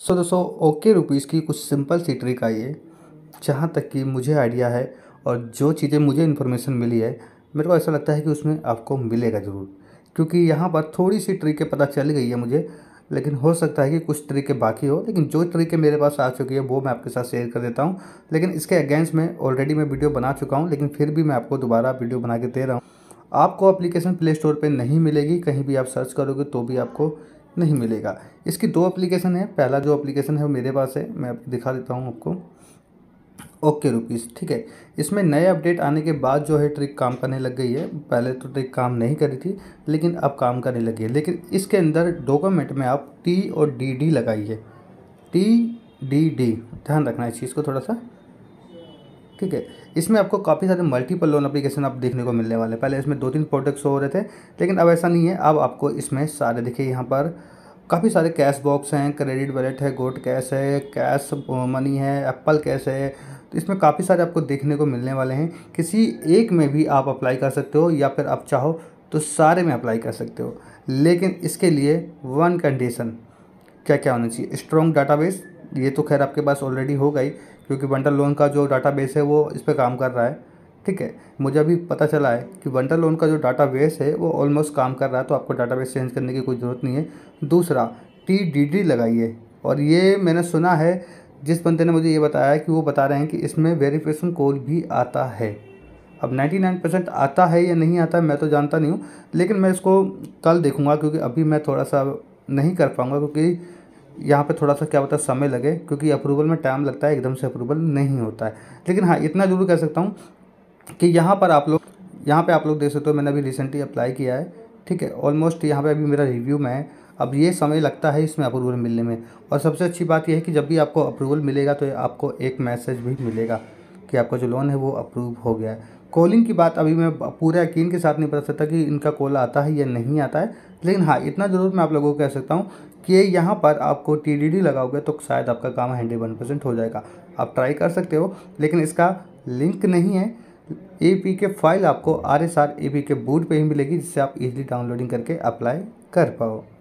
सो दोस्तों okay rupees की कुछ सिंपल सी ट्रिक आई है जहाँ तक कि मुझे आइडिया है और जो चीज़ें मुझे इन्फॉर्मेशन मिली है मेरे को ऐसा लगता है कि उसमें आपको मिलेगा ज़रूर क्योंकि यहाँ पर थोड़ी सी ट्रिकें पता चल गई है मुझे लेकिन हो सकता है कि कुछ तरीके बाकी हो लेकिन जो तरीके मेरे पास आ चुकी है वो मैं आपके साथ शेयर कर देता हूँ लेकिन इसके अगेंस्ट में ऑलरेडी मैं वीडियो बना चुका हूँ लेकिन फिर भी मैं आपको दोबारा वीडियो बना के दे रहा हूँ आपको एप्लीकेशन प्ले स्टोर पर नहीं मिलेगी कहीं भी आप सर्च करोगे तो भी आपको नहीं मिलेगा इसकी दो एप्लीकेशन है पहला जो एप्लीकेशन है वो मेरे पास है मैं आपको दिखा देता हूँ आपको ओके रुपीज़ ठीक है इसमें नए अपडेट आने के बाद जो है ट्रिक काम करने लग गई है पहले तो ट्रिक काम नहीं करी थी लेकिन अब काम करने लगी है लेकिन इसके अंदर डॉक्यूमेंट में आप टी और डी डी लगाइए टी डी डी ध्यान रखना इस चीज़ को थोड़ा सा ठीक है इसमें आपको काफ़ी सारे मल्टीपल लोन अप्लीकेशन आप देखने को मिलने वाले हैं पहले इसमें दो तीन प्रोडक्ट्स हो रहे थे लेकिन अब ऐसा नहीं है अब आपको इसमें सारे देखिए यहाँ पर काफ़ी सारे कैश बॉक्स हैं क्रेडिट वॉलेट है गोट कैश है कैश मनी है एप्पल कैश है तो इसमें काफ़ी सारे आपको देखने को मिलने वाले हैं किसी एक में भी आप अप्लाई कर सकते हो या फिर आप चाहो तो सारे में अप्लाई कर सकते हो लेकिन इसके लिए वन कंडीशन क्या क्या होना चाहिए स्ट्रॉन्ग डाटाबेस ये तो खैर आपके पास ऑलरेडी होगा ही क्योंकि वंडर लोन का जो डाटा बेस है वो इस पर काम कर रहा है ठीक है मुझे अभी पता चला है कि वंडर लोन का जो डाटा बेस है वो ऑलमोस्ट काम कर रहा है तो आपको डाटा बेस चेंज करने की कोई ज़रूरत नहीं है दूसरा टी डी डी लगाइए और ये मैंने सुना है जिस बंदे ने मुझे ये बताया कि वो बता रहे हैं कि इसमें वेरिफिकेशन कोड भी आता है अब 99 परसेंट आता है या नहीं आता मैं तो जानता नहीं हूँ लेकिन मैं इसको कल देखूँगा क्योंकि अभी मैं थोड़ा सा नहीं कर पाऊँगा क्योंकि यहाँ पे थोड़ा सा क्या होता है समय लगे क्योंकि अप्रूवल में टाइम लगता है एकदम से अप्रूवल नहीं होता है लेकिन हाँ इतना ज़रूर कह सकता हूँ कि यहाँ पर आप लोग यहाँ पे आप लोग देख सकते हो मैंने अभी रिसेंटली अप्लाई किया है ठीक है ऑलमोस्ट यहाँ पे अभी मेरा रिव्यू में है अब ये समय लगता है इसमें अप्रूवल मिलने में और सबसे अच्छी बात यह है कि जब भी आपको अप्रूवल मिलेगा तो आपको एक मैसेज भी मिलेगा कि आपका जो लोन है वो अप्रूव हो गया है कॉलिंग की बात अभी मैं पूरे यकीन के साथ नहीं बता सकता कि इनका कॉल आता है या नहीं आता है लेकिन हाँ इतना ज़रूर मैं आप लोगों को कह सकता हूँ कि यहाँ पर आपको टी लगाओगे तो शायद आपका काम हंड्रेड वन परसेंट हो जाएगा आप ट्राई कर सकते हो लेकिन इसका लिंक नहीं है ए पी के फाइल आपको R S R A P K boot पर ही मिलेगी जिससे आप इजीली डाउनलोडिंग करके अप्लाई कर पाओ